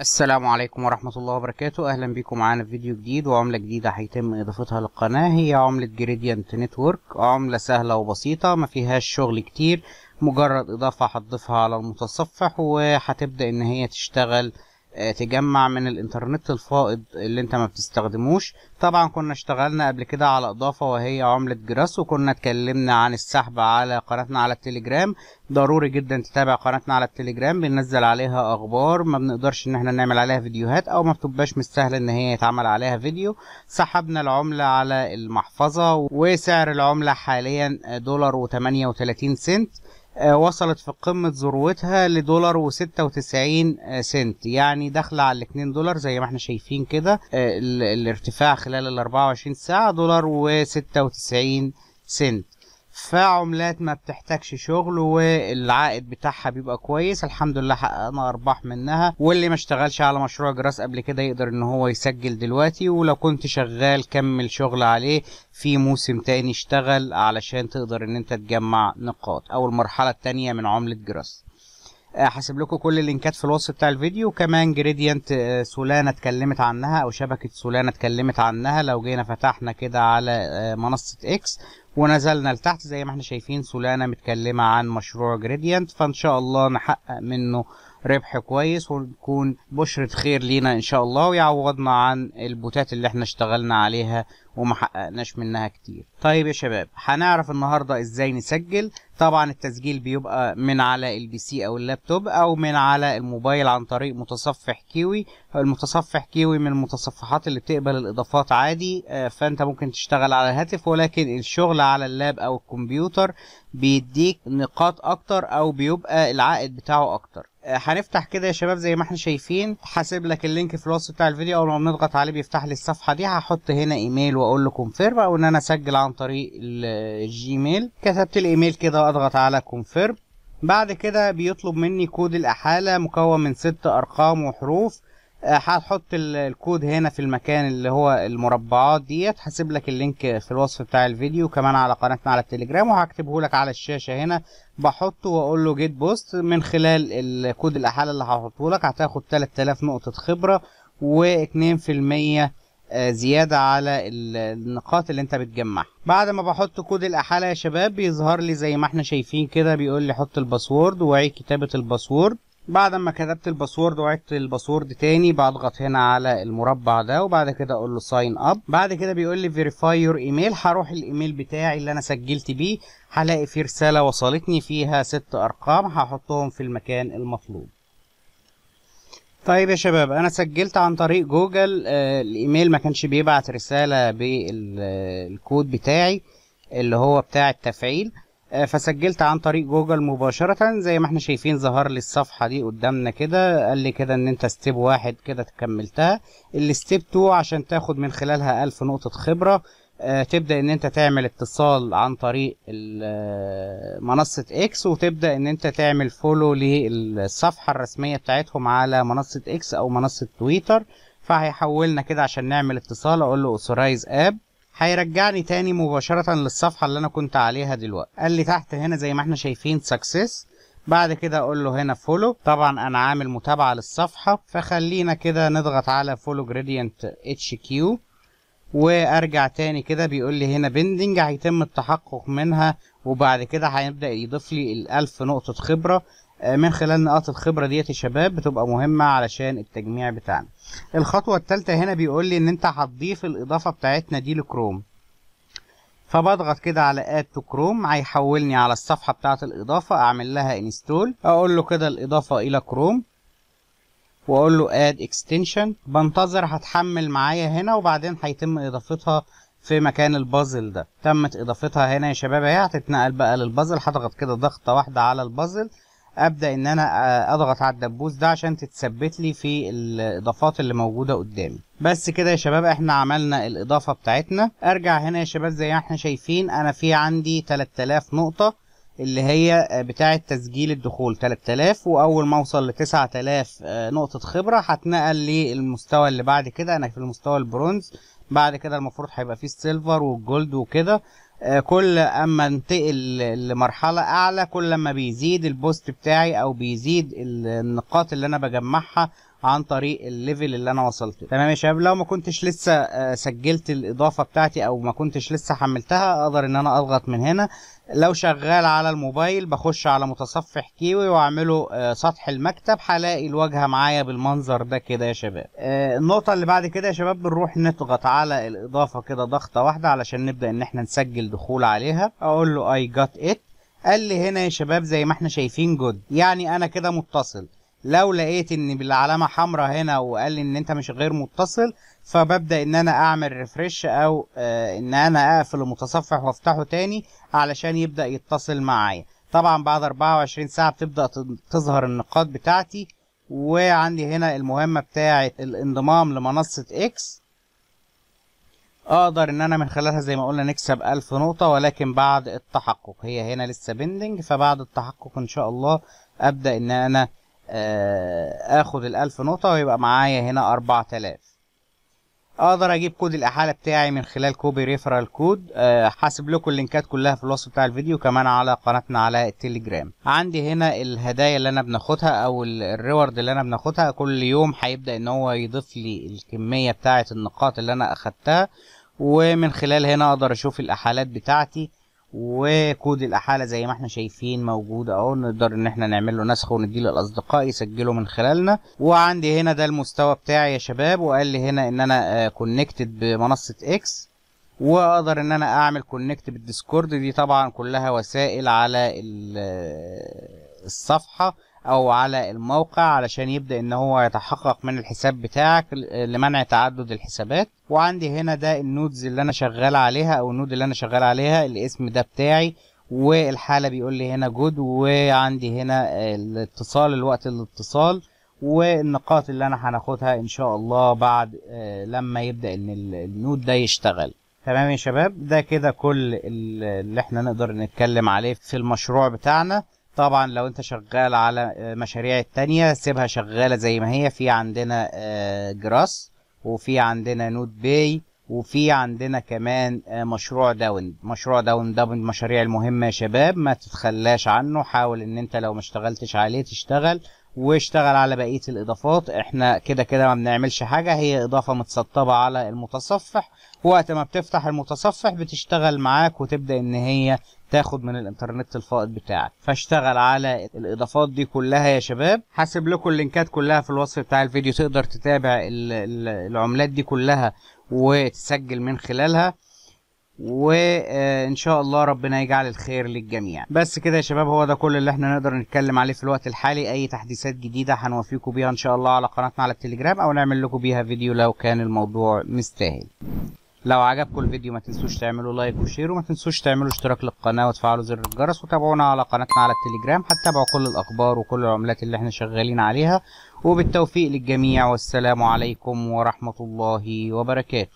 السلام عليكم ورحمة الله وبركاته أهلا بكم معانا في فيديو جديد وعملة جديدة هيتم إضافتها للقناة هي عملة جريديانت نتورك عملة سهلة وبسيطة ما فيهاش شغل كتير مجرد إضافة هتضيفها على المتصفح وهتبدأ إن هي تشتغل آه، تجمع من الانترنت الفائض اللي انت ما بتستخدموش طبعا كنا اشتغلنا قبل كده على اضافه وهي عمله جراس وكنا اتكلمنا عن السحب على قناتنا على التليجرام ضروري جدا تتابع قناتنا على التليجرام بننزل عليها اخبار ما بنقدرش ان احنا نعمل عليها فيديوهات او ما بتبقاش مش سهل ان هي يتعمل عليها فيديو سحبنا العمله على المحفظه وسعر العمله حاليا آه، دولار و38 سنت آه، وصلت في قمة ذروتها لدولار وستة وتسعين آه، سنت يعني داخلة على الاتنين دولار زي ما احنا شايفين كده آه، الارتفاع خلال الاربعة وعشرين ساعة دولار وستة وتسعين سنت فعملات ما بتحتاجش شغل والعائد بتاعها بيبقى كويس الحمد لله حققنا ارباح منها واللي ما اشتغلش على مشروع جراس قبل كده يقدر ان هو يسجل دلوقتي ولو كنت شغال كمل شغل عليه في موسم تاني اشتغل علشان تقدر ان انت تجمع نقاط او المرحله التانيه من عمله جراس آه، هسيب لكم كل اللينكات في الوصف بتاع الفيديو كمان جريديانت آه، سولانا اتكلمت عنها او شبكه سولانا اتكلمت عنها لو جينا فتحنا كده على آه، منصه اكس ونزلنا لتحت زي ما احنا شايفين سولانا متكلمة عن مشروع جريديانت فان شاء الله نحقق منه ربح كويس ونكون بشرة خير لينا ان شاء الله ويعوضنا عن البوتات اللي احنا اشتغلنا عليها وما حققناش منها كتير طيب يا شباب هنعرف النهاردة ازاي نسجل طبعا التسجيل بيبقى من على البي سي او اللابتوب او من على الموبايل عن طريق متصفح كيوي المتصفح كيوي من المتصفحات اللي بتقبل الاضافات عادي آه، فانت ممكن تشتغل على الهاتف ولكن الشغل على اللاب او الكمبيوتر بيديك نقاط اكتر او بيبقى العائد بتاعه اكتر هنفتح كده يا شباب زي ما احنا شايفين هسيب لك اللينك في الوصف بتاع الفيديو اول ما بنضغط عليه بيفتح لي الصفحه دي هحط هنا ايميل واقول له كونفيرم او ان انا اسجل عن طريق الجيميل كتبت الايميل كده واضغط على كونفيرم بعد كده بيطلب مني كود الاحاله مكون من ست ارقام وحروف آه، هتحط الكود هنا في المكان اللي هو المربعات ديت هسيب لك اللينك في الوصف بتاع الفيديو كمان على قناتنا على التليجرام وهكتبه لك على الشاشه هنا بحطه واقول له جيت بوست من خلال الكود الاحاله اللي هحطه لك هتاخد 3000 نقطه خبره و2% آه، زيادة على النقاط اللي انت بتجمعها بعد ما بحط كود الأحالة يا شباب بيظهر لي زي ما احنا شايفين كده بيقول لي حط الباسورد واعيد كتابة الباسورد بعد ما كتبت الباسورد وعدت الباسورد تاني بضغط هنا على المربع ده وبعد كده اقول له ساين اب بعد كده بيقول لي فيريفاي يور ايميل هروح الايميل بتاعي اللي انا سجلت بيه هلاقي فيه رساله وصلتني فيها ست ارقام هحطهم في المكان المطلوب طيب يا شباب انا سجلت عن طريق جوجل آه الايميل ما كانش بيبعت رساله بالكود بتاعي اللي هو بتاع التفعيل آه، فسجلت عن طريق جوجل مباشرة زي ما احنا شايفين ظهر لي الصفحة دي قدامنا كده قال لي كده ان انت ستيب واحد كده كملتها الستيب تو عشان تاخد من خلالها ألف نقطة خبرة آه، تبدأ ان انت تعمل اتصال عن طريق آه، منصة اكس وتبدأ ان انت تعمل فولو للصفحة الرسمية بتاعتهم على منصة اكس او منصة تويتر فهيحولنا كده عشان نعمل اتصال اقول له اوثورايز اب هيرجعني تاني مباشرة للصفحة اللي أنا كنت عليها دلوقتي قال لي تحت هنا زي ما احنا شايفين سكسس بعد كده أقول له هنا فولو طبعا أنا عامل متابعة للصفحة فخلينا كده نضغط على فولو جريدينت اتش كيو وارجع تاني كده بيقول لي هنا بندنج هيتم التحقق منها وبعد كده هيبدا يضيف لي الالف نقطه خبره آه، من خلال نقاط الخبرة ديت يا شباب بتبقى مهمة علشان التجميع بتاعنا الخطوة التالتة هنا بيقول لي ان انت هتضيف الاضافة بتاعتنا دي لكروم فبضغط كده على اد تو كروم هيحولني على الصفحة بتاعت الاضافة اعمل لها انستول اقول له كده الاضافة الى كروم واقول له اد اكستنشن بنتظر هتحمل معايا هنا وبعدين هيتم اضافتها في مكان البازل ده تمت اضافتها هنا يا شباب اهي هتتنقل بقى للبازل هضغط كده ضغطه واحده على البازل ابدا ان انا اضغط على الدبوس ده عشان تتثبت لي في الاضافات اللي موجوده قدامي بس كده يا شباب احنا عملنا الاضافه بتاعتنا ارجع هنا يا شباب زي ما احنا شايفين انا في عندي 3000 نقطه اللي هي آه، بتاعة تسجيل الدخول 3000 وأول ما أوصل ل 9000 آه، نقطة خبرة هتنقل للمستوى اللي بعد كده أنا في المستوى البرونز بعد كده المفروض هيبقى فيه السيلفر والجولد وكده آه، كل أما انتقل لمرحلة أعلى كل ما بيزيد البوست بتاعي أو بيزيد النقاط اللي أنا بجمعها عن طريق الليفل اللي انا وصلت له تمام يا شباب لو ما كنتش لسه آه، سجلت الاضافه بتاعتي او ما كنتش لسه حملتها اقدر ان انا اضغط من هنا لو شغال على الموبايل بخش على متصفح كيوي واعمله آه، سطح المكتب هلاقي الواجهه معايا بالمنظر ده كده يا شباب آه، النقطه اللي بعد كده يا شباب بنروح نضغط على الاضافه كده ضغطه واحده علشان نبدا ان احنا نسجل دخول عليها اقول له اي جات ات قال لي هنا يا شباب زي ما احنا شايفين جود يعني انا كده متصل لو لقيت ان بالعلامه حمراء هنا وقال لي ان انت مش غير متصل فببدا ان انا اعمل ريفرش او آه، ان انا اقفل المتصفح وافتحه تاني علشان يبدا يتصل معايا طبعا بعد 24 ساعه بتبدا تظهر النقاط بتاعتي وعندي هنا المهمه بتاعه الانضمام لمنصه اكس اقدر ان انا من خلالها زي ما قلنا نكسب 1000 نقطة ولكن بعد التحقق هي هنا لسه بندنج فبعد التحقق ان شاء الله ابدأ ان انا آه، اخد الالف نقطة ويبقى معايا هنا اربعة الاف اقدر اجيب كود الاحالة بتاعي من خلال كوبي ريفرال كود آه، حاسب لكم اللينكات كلها في الوصف بتاع الفيديو كمان على قناتنا على التليجرام عندي هنا الهدايا اللي انا بناخدها او الريورد اللي انا بناخدها كل يوم هيبدأ ان هو يضيف لي الكمية بتاعة النقاط اللي انا اخدتها ومن خلال هنا اقدر اشوف الاحالات بتاعتي وكود الاحاله زي ما احنا شايفين موجود اهو نقدر ان احنا نعمل له نسخ ونديه للاصدقاء يسجلوا من خلالنا وعندي هنا ده المستوى بتاعي يا شباب وقال لي هنا ان انا كونكتد آه، بمنصه اكس واقدر ان انا اعمل كونكت بالديسكورد دي طبعا كلها وسائل على آه، الصفحه او على الموقع علشان يبدا ان هو يتحقق من الحساب بتاعك لمنع تعدد الحسابات وعندي هنا ده النودز اللي انا شغال عليها او النود اللي انا شغال عليها الاسم ده بتاعي والحالة بيقول لي هنا جود وعندي هنا الاتصال الوقت الاتصال والنقاط اللي انا هناخدها ان شاء الله بعد لما يبدأ ان النود ده يشتغل تمام يا شباب ده كده كل اللي احنا نقدر نتكلم عليه في المشروع بتاعنا طبعا لو انت شغال على آه، مشاريع التانية سيبها شغالة زي ما هي في عندنا آه، جراس وفي عندنا نود باي وفي عندنا كمان آه، مشروع داون مشروع داون ده من المشاريع المهمة يا شباب ما تتخلاش عنه حاول ان انت لو ما اشتغلتش عليه تشتغل واشتغل على بقية الإضافات احنا كده كده ما بنعملش حاجة هي إضافة متسطبة على المتصفح وقت ما بتفتح المتصفح بتشتغل معاك وتبدأ إن هي تاخد من الانترنت الفائض بتاعك فاشتغل على الاضافات دي كلها يا شباب هسيب لكم اللينكات كلها في الوصف بتاع الفيديو تقدر تتابع العملات دي كلها وتسجل من خلالها وان شاء الله ربنا يجعل الخير للجميع بس كده يا شباب هو ده كل اللي احنا نقدر نتكلم عليه في الوقت الحالي اي تحديثات جديده هنوفيكم بيها ان شاء الله على قناتنا على التليجرام او نعمل لكم بيها فيديو لو كان الموضوع مستاهل لو عجبكم الفيديو ما تنسوش تعملوا لايك وشير وما تنسوش تعملوا اشتراك للقناه وتفعلوا زر الجرس وتابعونا على قناتنا على التليجرام هتتابعوا كل الاخبار وكل العملات اللي احنا شغالين عليها وبالتوفيق للجميع والسلام عليكم ورحمه الله وبركاته